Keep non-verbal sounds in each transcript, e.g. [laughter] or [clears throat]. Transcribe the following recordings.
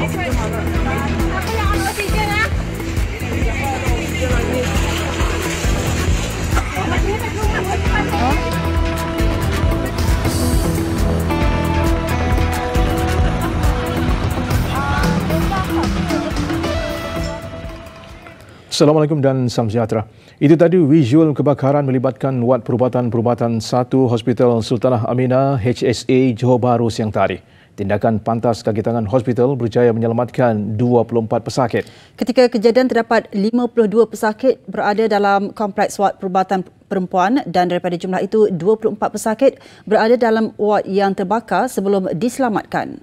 Assalamualaikum dan salam sejahtera. Itu tadi visual kebakaran melibatkan wad perubatan-perubatan satu Hospital Sultanah Aminah HSA Johor Bahru siang tadi. Tindakan pantas kaki tangan hospital berjaya menyelamatkan 24 pesakit. Ketika kejadian terdapat 52 pesakit berada dalam kompleks wad perubatan perempuan dan daripada jumlah itu 24 pesakit berada dalam wad yang terbakar sebelum diselamatkan.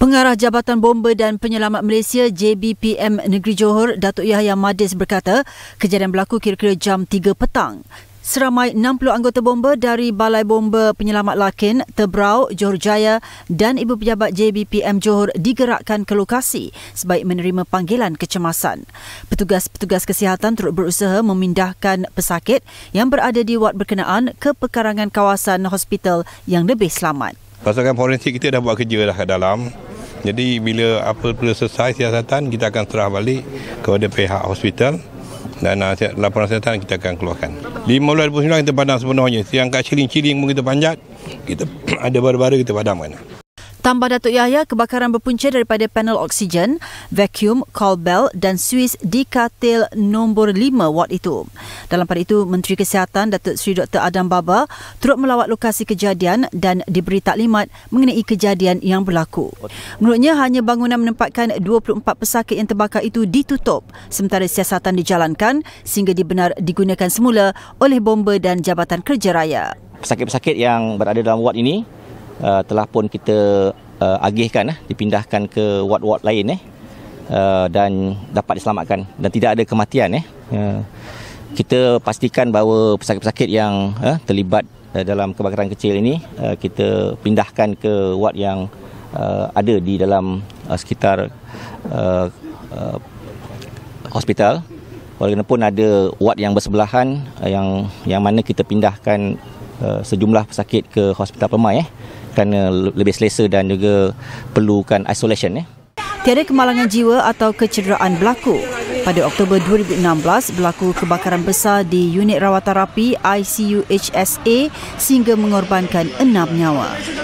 Pengarah Jabatan Bomber dan Penyelamat Malaysia JBPM Negeri Johor, Datuk Yahya Madis berkata, kejadian berlaku kira-kira jam 3 petang. Seramai 60 anggota bomba dari Balai Bomba Penyelamat Lakin, Tebrau, Jorjaya dan ibu pejabat JBPM Johor digerakkan ke lokasi sebaik menerima panggilan kecemasan. Petugas-petugas kesihatan turut berusaha memindahkan pesakit yang berada di wad berkenaan ke pekarangan kawasan hospital yang lebih selamat. Pasukan forensik kita dah buat kerja dah kat dalam. Jadi bila apa-apa selesai siasatan, kita akan serah balik kepada pihak hospital dan nasihat, laporan kesihatan kita akan keluarkan. 15.29 kita padam sepenuhnya. Siang kat ciling-ciling pun kita panjat, [clears throat] kita ada baru-baru kita padamkan. Tambah Datuk Yahya, kebakaran berpunca daripada panel oksigen, vacuum, call bell dan Swiss di katil nombor 5 watt itu. Dalam pada itu, Menteri Kesihatan Datuk Seri Dr. Adam Baba turut melawat lokasi kejadian dan diberi taklimat mengenai kejadian yang berlaku. Menurutnya, hanya bangunan menempatkan 24 pesakit yang terbakar itu ditutup sementara siasatan dijalankan sehingga dibenar digunakan semula oleh bomba dan Jabatan Kerja Raya. Pesakit-pesakit yang berada dalam wad ini uh, telah pun kita uh, agihkan uh, dipindahkan ke ward-ward lain eh uh, dan dapat diselamatkan dan tidak ada kematian eh uh, kita pastikan bahawa pesakit-pesakit yang uh, terlibat uh, dalam kebakaran kecil ini uh, kita pindahkan ke ward yang uh, ada di dalam uh, sekitar uh, uh, hospital. Walaupun ada ward yang bersebelahan uh, yang yang mana kita pindahkan uh, sejumlah pesakit ke hospital Permai eh kerana lebih selesa dan juga perlukan isolation. Eh. Tiada kemalangan jiwa atau kecederaan berlaku. Pada Oktober 2016, berlaku kebakaran besar di unit rawatan rapi ICU HSA sehingga mengorbankan enam nyawa.